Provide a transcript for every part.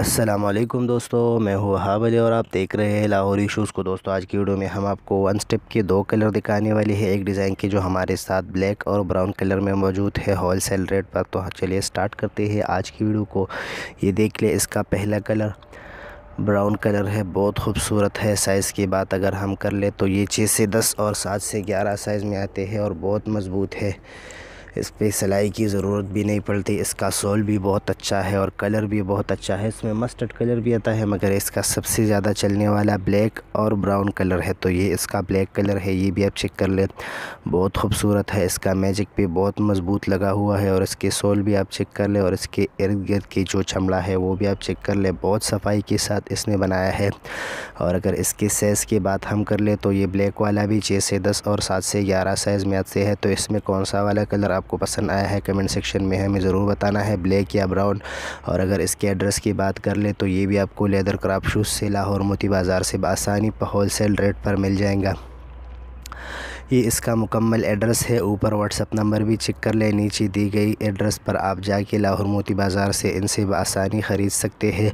असलम दोस्तों मैं हूँ हाब अली और आप देख रहे हैं लाहौरी शूज़ को दोस्तों आज की वीडियो में हम आपको वन स्टेप के दो कलर दिखाने वाले हैं एक डिज़ाइन के जो हमारे साथ ब्लैक और ब्राउन कलर में मौजूद है होल सेल रेट पर तो हाँ, चलिए स्टार्ट करते हैं आज की वीडियो को ये देख ले इसका पहला कलर ब्राउन कलर है बहुत खूबसूरत है साइज़ की बात अगर हम कर ले तो ये छः से दस और सात से ग्यारह साइज़ में आते हैं और बहुत मज़बूत है इस पर सिलाई की ज़रूरत भी नहीं पड़ती इसका सोल भी बहुत अच्छा है और कलर भी बहुत अच्छा है इसमें मस्टर्ड कलर भी आता है मगर इसका सबसे ज़्यादा चलने वाला ब्लैक और ब्राउन कलर है तो ये इसका ब्लैक कलर है ये भी आप चेक कर लें बहुत खूबसूरत है इसका मैजिक भी बहुत मज़बूत लगा हुआ है और इसके सोल भी आप चेक कर लें और इसके इर्द गिर्द की जो चमड़ा है वो भी आप चेक कर लें बहुत सफाई के साथ इसने बनाया है और अगर इसके साइज़ की बात हम कर लें तो ये ब्लैक वाला भी छः से दस और सात से ग्यारह साइज़ में आते हैं तो इसमें कौन सा वाला कलर आपको पसंद आया है कमेंट सेक्शन में हमें ज़रूर बताना है ब्लैक या ब्राउन और अगर इसके एड्रेस की बात कर ले तो ये भी आपको लेदर क्राफ्ट शूज़ से लाहौर मोती बाज़ार से आसानी पर सेल रेट पर मिल जाएगा ये इसका मुकम्मल एड्रेस है ऊपर व्हाट्सअप नंबर भी चेक कर लें नीचे दी गई एड्रेस पर आप जाके लाहौर मोती बाज़ार से इनसे आसानी ख़रीद सकते हैं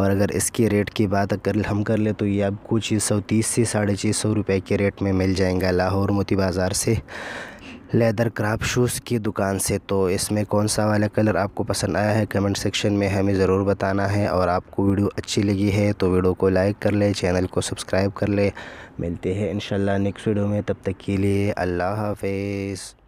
और अगर इसके रेट की बात अगर हम कर लें तो ये आपको छः सौ तीस से साढ़े छः सौ रुपये के रेट में मिल जाएगा लाहौर मोती बाज़ार से लेदर क्राफ्ट शूज़ की दुकान से तो इसमें कौन सा वाला कलर आपको पसंद आया है कमेंट सेक्शन में हमें ज़रूर बताना है और आपको वीडियो अच्छी लगी है तो वीडियो को लाइक कर ले चैनल को सब्सक्राइब कर ले मिलते हैं इन नेक्स्ट वीडियो में तब तक के लिए अल्लाह हाफिज़